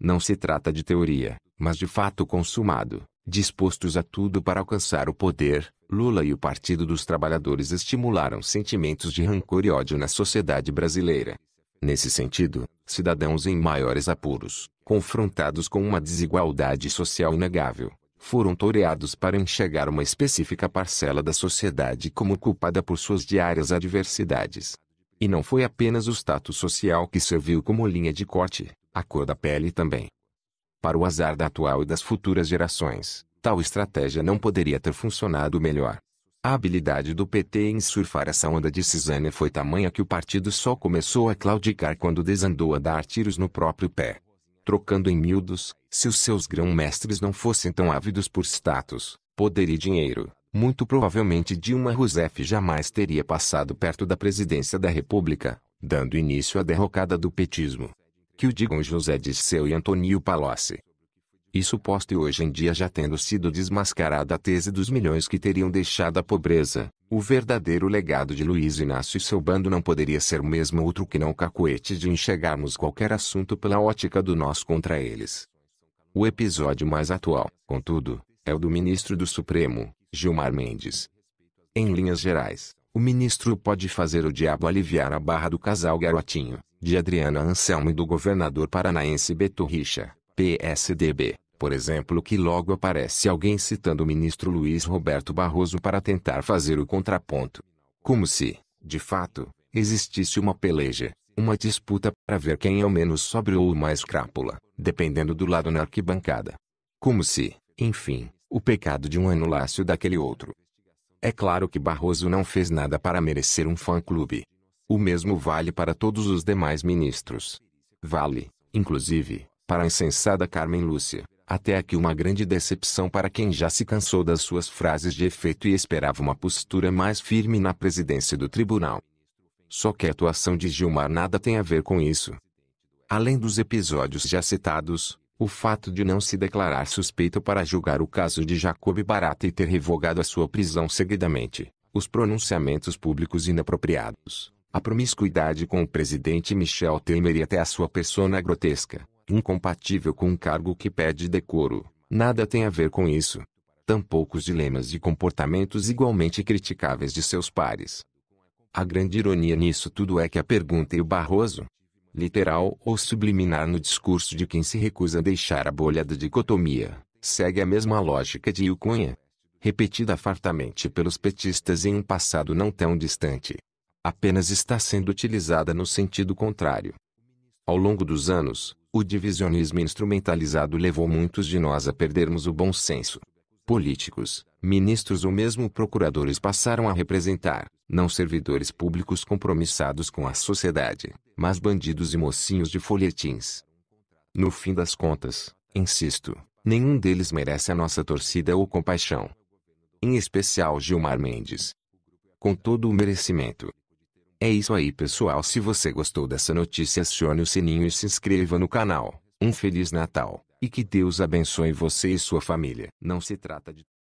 Não se trata de teoria, mas de fato consumado. Dispostos a tudo para alcançar o poder, Lula e o Partido dos Trabalhadores estimularam sentimentos de rancor e ódio na sociedade brasileira. Nesse sentido, cidadãos em maiores apuros, confrontados com uma desigualdade social inegável, foram toreados para enxergar uma específica parcela da sociedade como culpada por suas diárias adversidades. E não foi apenas o status social que serviu como linha de corte, a cor da pele também. Para o azar da atual e das futuras gerações, tal estratégia não poderia ter funcionado melhor. A habilidade do PT em surfar essa onda de cisânia foi tamanha que o partido só começou a claudicar quando desandou a dar tiros no próprio pé. Trocando em miúdos, se os seus grão-mestres não fossem tão ávidos por status, poder e dinheiro, muito provavelmente Dilma Rousseff jamais teria passado perto da presidência da República, dando início à derrocada do petismo que o digam José Disseu e Antônio Palocci. Isso posto e hoje em dia já tendo sido desmascarada a tese dos milhões que teriam deixado a pobreza, o verdadeiro legado de Luiz Inácio e seu bando não poderia ser mesmo outro que não o cacoete de enxergarmos qualquer assunto pela ótica do nós contra eles. O episódio mais atual, contudo, é o do ministro do Supremo, Gilmar Mendes. Em linhas gerais, o ministro pode fazer o diabo aliviar a barra do casal Garotinho, de Adriana Anselmo e do governador paranaense Beto Richa, PSDB, por exemplo que logo aparece alguém citando o ministro Luiz Roberto Barroso para tentar fazer o contraponto. Como se, de fato, existisse uma peleja, uma disputa para ver quem é o menos sóbrio ou o mais crápula, dependendo do lado na arquibancada. Como se, enfim, o pecado de um anulasse o daquele outro. É claro que Barroso não fez nada para merecer um fã-clube. O mesmo vale para todos os demais ministros. Vale, inclusive, para a insensada Carmen Lúcia, até aqui uma grande decepção para quem já se cansou das suas frases de efeito e esperava uma postura mais firme na presidência do tribunal. Só que a atuação de Gilmar nada tem a ver com isso. Além dos episódios já citados, o fato de não se declarar suspeito para julgar o caso de Jacob Barata e ter revogado a sua prisão seguidamente, os pronunciamentos públicos inapropriados, a promiscuidade com o presidente Michel Temer e até a sua persona grotesca, incompatível com um cargo que pede decoro, nada tem a ver com isso. Tampouco os dilemas e comportamentos igualmente criticáveis de seus pares. A grande ironia nisso tudo é que a pergunta e o Barroso, literal ou subliminar no discurso de quem se recusa a deixar a bolha da dicotomia, segue a mesma lógica de Ilcunha, repetida fartamente pelos petistas em um passado não tão distante. Apenas está sendo utilizada no sentido contrário. Ao longo dos anos, o divisionismo instrumentalizado levou muitos de nós a perdermos o bom senso. Políticos, ministros ou mesmo procuradores passaram a representar, não servidores públicos compromissados com a sociedade, mas bandidos e mocinhos de folhetins. No fim das contas, insisto, nenhum deles merece a nossa torcida ou compaixão. Em especial Gilmar Mendes. Com todo o merecimento. É isso aí pessoal se você gostou dessa notícia acione o sininho e se inscreva no canal. Um Feliz Natal, e que Deus abençoe você e sua família. Não se trata de